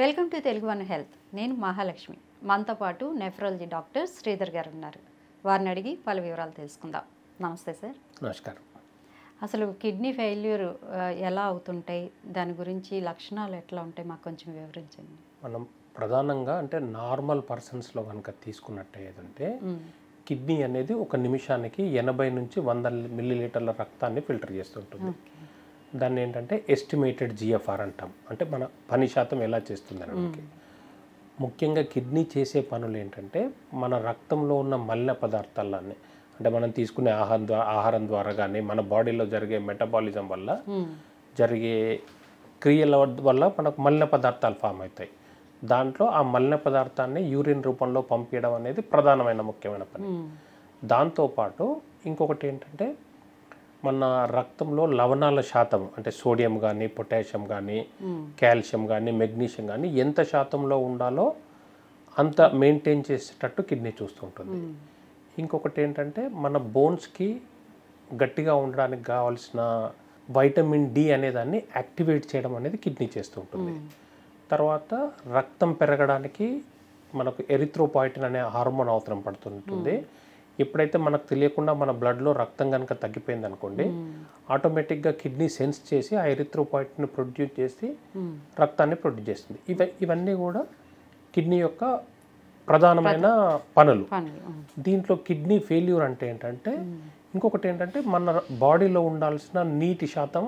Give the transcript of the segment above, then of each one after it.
Welcome to Telugu one health నేను మహాలక్ష్మి మనతో పాటు నెఫ్రాలజీ డాక్టర్ శ్రీధర్ గారు ఉన్నారు వారిని అడిగి పలు వివరాలు తెలుసుకుందాం నమస్తే సార్ నమస్కారం అసలు కిడ్నీ ఫెయిల్యూర్ ఎలా అవుతుంటాయి దాని గురించి లక్షణాలు ఎట్లా ఉంటాయి మాకు కొంచెం వివరించండి మనం ప్రధానంగా అంటే నార్మల్ పర్సన్స్లో కనుక తీసుకున్నట్టు ఏదంటే కిడ్నీ అనేది ఒక నిమిషానికి ఎనభై నుంచి వంద మిల్లీలీటర్ల రక్తాన్ని ఫిల్టర్ చేస్తుంటుంది దాన్ని ఏంటంటే ఎస్టిమేటెడ్ జిఎఫ్ఆర్ అంటాం అంటే మన పని శాతం ఎలా చేస్తుందని ముఖ్యంగా కిడ్నీ చేసే పనులు ఏంటంటే మన రక్తంలో ఉన్న మలిన పదార్థాలన్నీ అంటే మనం తీసుకునే ఆహారం ద్వారా ఆహారం ద్వారా కానీ మన బాడీలో జరిగే మెటబాలిజం వల్ల జరిగే క్రియల వల్ల మనకు మలిన పదార్థాలు ఫామ్ అవుతాయి దాంట్లో ఆ మలిన పదార్థాన్ని యూరిన్ రూపంలో పంపించడం అనేది ప్రధానమైన ముఖ్యమైన పని దాంతోపాటు ఇంకొకటి ఏంటంటే మన రక్తంలో లవణాల శాతం అంటే సోడియం కానీ పొటాషియం కానీ కాల్షియం కానీ మెగ్నీషియం కానీ ఎంత శాతంలో ఉండాలో అంత మెయింటైన్ చేసేటట్టు కిడ్నీ చూస్తుంటుంది ఇంకొకటి ఏంటంటే మన బోన్స్కి గట్టిగా ఉండడానికి కావాల్సిన వైటమిన్ డి అనేదాన్ని యాక్టివేట్ చేయడం అనేది కిడ్నీ చేస్తూ ఉంటుంది తర్వాత రక్తం పెరగడానికి మనకు ఎరిథ్రోపాయిటిన్ అనే హార్మోన్ అవసరం పడుతుంటుంది ఎప్పుడైతే మనకు తెలియకుండా మన బ్లడ్లో రక్తం కనుక తగ్గిపోయింది అనుకోండి ఆటోమేటిక్గా కిడ్నీ సెన్స్ చేసి ఆ పాయింట్ని ప్రొడ్యూస్ చేసి రక్తాన్ని ప్రొడ్యూస్ చేస్తుంది ఇవ ఇవన్నీ కూడా కిడ్నీ యొక్క ప్రధానమైన పనులు దీంట్లో కిడ్నీ ఫెయిల్యూర్ అంటే ఏంటంటే ఇంకొకటి ఏంటంటే మన బాడీలో ఉండాల్సిన నీటి శాతం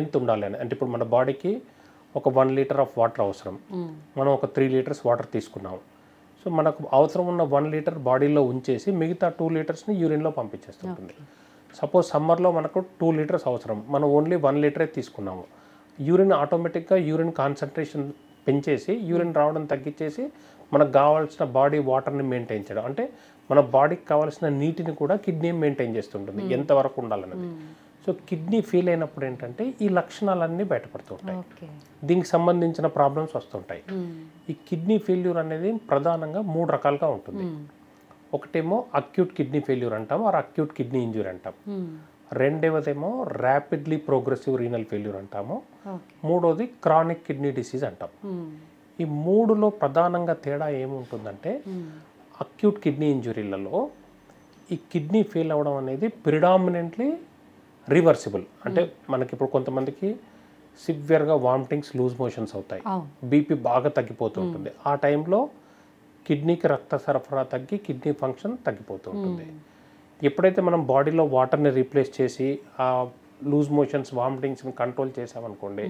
ఎంత ఉండాలి అని అంటే ఇప్పుడు మన బాడీకి ఒక వన్ లీటర్ ఆఫ్ వాటర్ అవసరం మనం ఒక త్రీ లీటర్స్ వాటర్ తీసుకున్నాము సో మనకు అవసరం ఉన్న వన్ లీటర్ బాడీలో ఉంచేసి మిగతా టూ లీటర్స్ని యూరిన్లో పంపించేస్తుంటుంది సపోజ్ సమ్మర్లో మనకు టూ లీటర్స్ అవసరం మనం ఓన్లీ వన్ లీటరే తీసుకున్నాము యూరిన్ ఆటోమేటిక్గా యూరిన్ కాన్సన్ట్రేషన్ పెంచేసి యూరిన్ రావడం తగ్గించేసి మనకు కావాల్సిన బాడీ వాటర్ని మెయింటైన్ చేయడం అంటే మన బాడీకి కావాల్సిన నీటిని కూడా కిడ్నీ మెయింటైన్ చేస్తుంటుంది ఎంతవరకు ఉండాలన్నది సో కిడ్నీ ఫెయిల్ అయినప్పుడు ఏంటంటే ఈ లక్షణాలన్నీ బయటపడుతుంటాయి దీనికి సంబంధించిన ప్రాబ్లమ్స్ వస్తుంటాయి ఈ కిడ్నీ ఫెయిల్యూర్ అనేది ప్రధానంగా మూడు రకాలుగా ఉంటుంది ఒకటేమో అక్యూట్ కిడ్నీ ఫెయిల్యూర్ అంటాం ఆర్ అక్యూట్ కిడ్నీ ఇంజురీ అంటాం రెండవదేమో ర్యాపిడ్లీ ప్రోగ్రెసివ్ రీనల్ ఫెయిల్యూర్ అంటాము మూడోది క్రానిక్ కిడ్నీ డిసీజ్ అంటాం ఈ మూడులో ప్రధానంగా తేడా ఏముంటుందంటే అక్యూట్ కిడ్నీ ఇంజురీలలో ఈ కిడ్నీ ఫెయిల్ అవ్వడం అనేది ప్రిడామినెంట్లీ రివర్సిబుల్ అంటే మనకి ఇప్పుడు కొంతమందికి సివియర్గా వామిటింగ్స్ లూజ్ మోషన్స్ అవుతాయి బీపీ బాగా తగ్గిపోతూ ఉంటుంది ఆ టైంలో కిడ్నీకి రక్త సరఫరా తగ్గి కిడ్నీ ఫంక్షన్ తగ్గిపోతూ ఉంటుంది ఎప్పుడైతే మనం బాడీలో వాటర్ని రీప్లేస్ చేసి ఆ లూజ్ మోషన్స్ వామిటింగ్స్ని కంట్రోల్ చేసామనుకోండి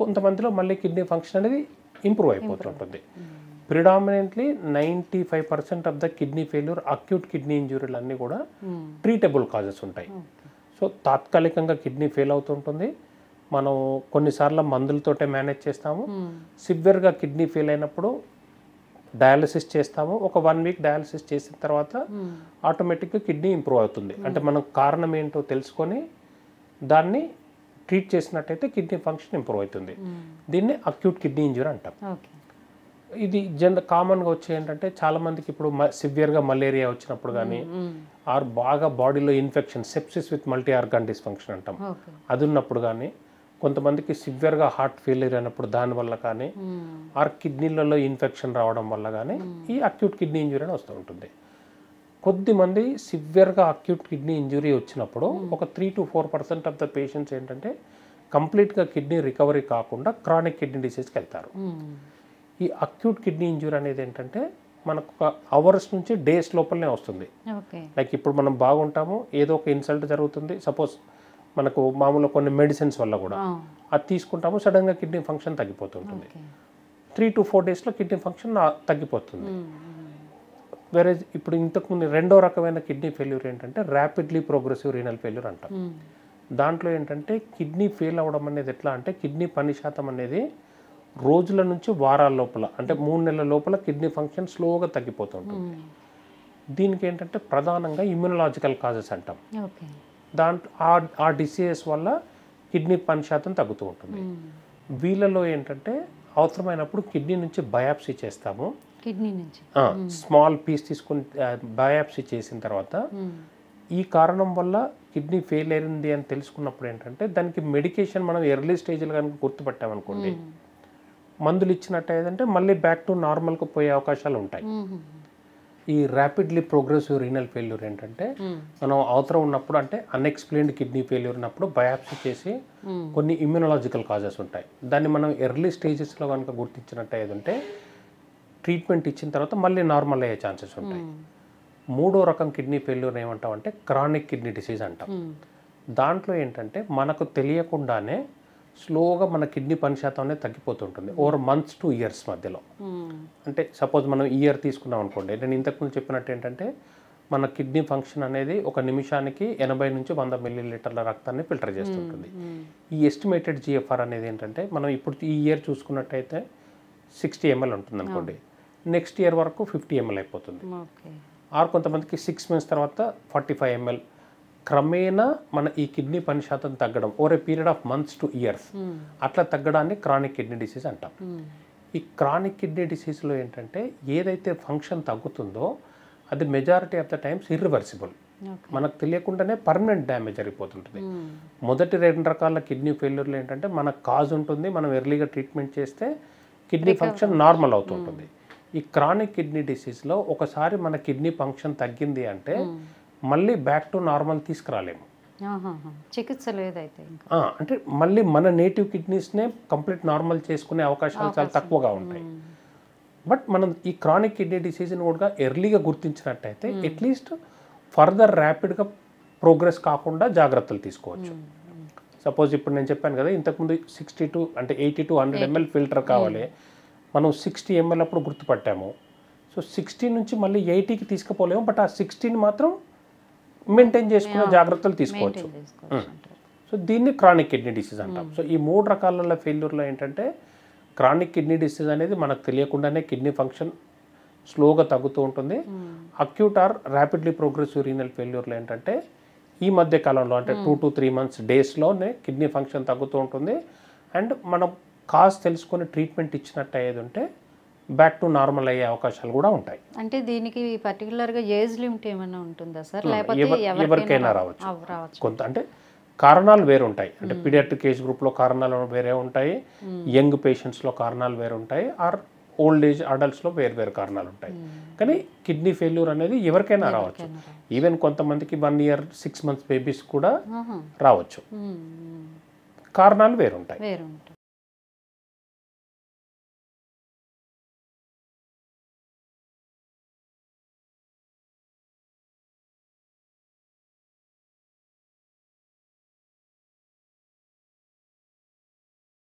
కొంతమందిలో మళ్ళీ కిడ్నీ ఫంక్షన్ అనేది ఇంప్రూవ్ అయిపోతూ ఉంటుంది predominantly ninety five percent of the kidney failure acute kidney ఇంజురీలు అన్నీ కూడా ట్రీటబుల్ కాజెస్ ఉంటాయి సో తాత్కాలికంగా కిడ్నీ ఫెయిల్ అవుతుంటుంది మనం కొన్నిసార్లు మందులతోటే మేనేజ్ చేస్తాము hmm. సివియర్గా కిడ్నీ ఫెయిల్ అయినప్పుడు డయాలసిస్ చేస్తాము ఒక వన్ వీక్ డయాలసిస్ చేసిన తర్వాత hmm. ఆటోమేటిక్గా కిడ్నీ ఇంప్రూవ్ అవుతుంది hmm. అంటే మనం కారణం ఏంటో తెలుసుకొని దాన్ని ట్రీట్ చేసినట్టయితే కిడ్నీ ఫంక్షన్ ఇంప్రూవ్ అవుతుంది దీన్ని అక్యూట్ కిడ్నీ ఇంజురీ అంటాం ఇది జనరల్ కామన్గా వచ్చే ఏంటంటే చాలా మందికి ఇప్పుడు సివియర్గా మలేరియా వచ్చినప్పుడు కానీ ఆర్ బాగా బాడీలో infection sepsis with multi organ dysfunction అంటాం అది ఉన్నప్పుడు కానీ కొంతమందికి సివియర్గా హార్ట్ ఫెయిలియర్ అయినప్పుడు దానివల్ల కానీ hmm. ఆర్ కిడ్నీలలో ఇన్ఫెక్షన్ రావడం వల్ల కానీ hmm. ఈ అక్యూట్ కిడ్నీ ఇంజురీ అని వస్తూ ఉంటుంది కొద్దిమంది సివియర్గా అక్యూట్ కిడ్నీ ఇంజురీ వచ్చినప్పుడు hmm. ఒక three to four percent of the patients ఏంటంటే కంప్లీట్గా కిడ్నీ రికవరీ కాకుండా క్రానిక్ కిడ్నీ డిసీజ్కి వెళ్తారు ఈ అక్యూట్ కిడ్నీ ఇంజురీ అనేది ఏంటంటే మనకు ఒక అవర్స్ నుంచి డేస్ లోపలనే వస్తుంది లైక్ ఇప్పుడు మనం బాగుంటాము ఏదో ఒక ఇన్సల్ట్ జరుగుతుంది సపోజ్ మనకు మామూలు కొన్ని మెడిసిన్స్ వల్ల కూడా అది తీసుకుంటాము సడన్గా కిడ్నీ ఫంక్షన్ తగ్గిపోతుంటుంది త్రీ టు ఫోర్ డేస్లో కిడ్నీ ఫంక్షన్ తగ్గిపోతుంది వేరే ఇప్పుడు ఇంతకుముందు రెండో రకమైన కిడ్నీ ఫెయిల్యూర్ ఏంటంటే ర్యాపిడ్లీ ప్రోగ్రెసివ్ రీనల్ ఫెయిల్యూర్ అంటాం దాంట్లో ఏంటంటే కిడ్నీ ఫెయిల్ అవ్వడం అనేది ఎట్లా అంటే కిడ్నీ పని శాతం అనేది రోజుల నుంచి వారాల లోపల అంటే మూడు నెలల లోపల కిడ్నీ ఫంక్షన్ స్లోగా తగ్గిపోతుంటుంది దీనికి ఏంటంటే ప్రధానంగా ఇమ్యూనలాజికల్ కాజెస్ అంటాం దాంట్లో ఆ డిసీజెస్ వల్ల కిడ్నీ పని శాతం తగ్గుతూ ఉంటుంది వీళ్ళలో ఏంటంటే అవసరమైనప్పుడు కిడ్నీ నుంచి బయాప్సీ చేస్తాము కిడ్నీ నుంచి స్మాల్ పీస్ తీసుకుని బయాప్సీ చేసిన తర్వాత ఈ కారణం వల్ల కిడ్నీ ఫెయిల్ అయింది అని తెలుసుకున్నప్పుడు ఏంటంటే దానికి మెడికేషన్ మనం ఎర్లీ స్టేజ్లో కనుక గుర్తుపట్టామనుకోండి మందులు ఇచ్చినట్టు ఏదంటే మళ్ళీ బ్యాక్ టు నార్మల్కి పోయే అవకాశాలు ఉంటాయి ఈ ర్యాపిడ్లీ ప్రోగ్రెసివ్ రీనల్ ఫెయిల్యూర్ ఏంటంటే hmm. మనం అవసరం ఉన్నప్పుడు అంటే అన్ఎక్స్ప్లెయిన్డ్ కిడ్నీ ఫెయిల్యూర్ ఉన్నప్పుడు బయాప్సీ చేసి hmm. కొన్ని ఇమ్యూనలాజికల్ కాజెస్ ఉంటాయి దాన్ని మనం ఎర్లీ స్టేజెస్లో కనుక గుర్తించినట్టు ఏదంటే ట్రీట్మెంట్ ఇచ్చిన తర్వాత మళ్ళీ నార్మల్ అయ్యే ఛాన్సెస్ ఉంటాయి hmm. మూడో రకం కిడ్నీ ఫెయిల్యూర్ ఏమంటాం అంటే క్రానిక్ కిడ్నీ డిసీజ్ అంటాం దాంట్లో ఏంటంటే మనకు తెలియకుండానే స్లోగా మన కిడ్నీ పని శాతం అనేది తగ్గిపోతుంటుంది ఓవర్ మంత్స్ టు ఇయర్స్ మధ్యలో hmm. అంటే సపోజ్ మనం ఇయర్ తీసుకున్నాం అనుకోండి నేను ఇంతకుముందు చెప్పినట్టు ఏంటంటే మన కిడ్నీ ఫంక్షన్ అనేది ఒక నిమిషానికి ఎనభై నుంచి వంద మిల్లీ లీటర్ల రక్తాన్ని ఫిల్టర్ చేస్తుంటుంది hmm, hmm. ఈ ఎస్టిమేటెడ్ జిఎఫ్ఆర్ అనేది ఏంటంటే మనం ఇప్పుడు ఈ ఇయర్ చూసుకున్నట్టయితే సిక్స్టీ ఎంఎల్ ఉంటుంది అనుకోండి నెక్స్ట్ ఇయర్ వరకు ఫిఫ్టీ ఎంఎల్ అయిపోతుంది ఆర్ కొంతమందికి సిక్స్ మంత్స్ తర్వాత ఫార్టీ ఫైవ్ ఎంఎల్ క్రమేణా మన ఈ కిడ్నీ పని శాతం తగ్గడం over a period of months to years అట్లా తగ్గడాన్ని క్రానిక్ కిడ్నీ డిసీజ్ అంటాం hmm. ఈ క్రానిక్ కిడ్నీ డిసీజ్లో ఏంటంటే ఏదైతే ఫంక్షన్ తగ్గుతుందో అది majority of the times irreversible మనకు తెలియకుండానే పర్మనెంట్ డ్యామేజ్ జరిగిపోతుంటుంది hmm. మొదటి రెండు రకాల కిడ్నీ ఫెయిల్యూర్లు ఏంటంటే మనకు కాజ్ ఉంటుంది మనం ఎర్లీగా ట్రీట్మెంట్ చేస్తే కిడ్నీ ఫంక్షన్ నార్మల్ అవుతుంటుంది ఈ క్రానిక్ కిడ్నీ డిసీజ్లో ఒకసారి మన కిడ్నీ ఫంక్షన్ తగ్గింది అంటే hmm. మళ్ళీ బ్యాక్ టు నార్మల్ తీసుకురాలేము చికిత్స అంటే మళ్ళీ మన నేటివ్ కిడ్నీస్నే కంప్లీట్ నార్మల్ చేసుకునే అవకాశాలు చాలా తక్కువగా ఉంటాయి బట్ మనం ఈ క్రానిక్ కిడ్నీ డిసీజ్ని కూడా ఎర్లీగా గుర్తించినట్టయితే అట్లీస్ట్ ఫర్దర్ ర్యాపిడ్గా ప్రోగ్రెస్ కాకుండా జాగ్రత్తలు తీసుకోవచ్చు సపోజ్ ఇప్పుడు నేను చెప్పాను కదా ఇంతకుముందు సిక్స్టీ టు అంటే eighty to hundred ml filter కావాలి మనం సిక్స్టీ ఎంఎల్ అప్పుడు గుర్తుపట్టాము సో సిక్స్టీ నుంచి మళ్ళీ ఎయిటీకి తీసుకుపోలేము బట్ ఆ సిక్స్టీని మాత్రం మెయింటైన్ చేసుకునే జాగ్రత్తలు తీసుకోవచ్చు సో hmm. దీన్ని క్రానిక్ కిడ్నీ డిసీజ్ అంటాం సో hmm. ఈ మూడు రకాల ఫెయిల్యూర్లో ఏంటంటే క్రానిక్ కిడ్నీ డిసీజ్ అనేది మనకు తెలియకుండానే కిడ్నీ ఫంక్షన్ స్లోగా తగ్గుతూ ఉంటుంది acute or rapidly progress renal ఫెయిల్యూర్లు ఏంటంటే ఈ మధ్య కాలంలో అంటే టూ టు త్రీ మంత్స్ డేస్లోనే కిడ్నీ ఫంక్షన్ తగ్గుతూ ఉంటుంది అండ్ మనం కాజ్ తెలుసుకొని ట్రీట్మెంట్ ఇచ్చినట్టు అయ్యేది ఉంటే బ్యాక్ టు నార్మల్ అయ్యే అవకాశాలు కూడా ఉంటాయి అంటే దీనికి పర్టికులర్గా ఏజ్ లిమిట్ ఏమైనా ఉంటుందా సార్ hmm. లేకపోతే ఎవరికైనా రావచ్చు కొంత అంటే కారణాలు వేరుంటాయి అంటే పీడియాట్రిక్ ఏజ్ గ్రూప్లో కారణాలు వేరే ఉంటాయి hmm. యంగ్ పేషెంట్స్లో కారణాలు వేరుంటాయి ఆర్ ఓల్డ్ ఏజ్ అడల్ట్స్లో వేరు కారణాలు ఉంటాయి hmm. కానీ కిడ్నీ ఫెయిల్యూర్ అనేది ఎవరికైనా రావచ్చు ఈవెన్ కొంతమందికి one year six months babies కూడా రావచ్చు కారణాలు వేరుంటాయి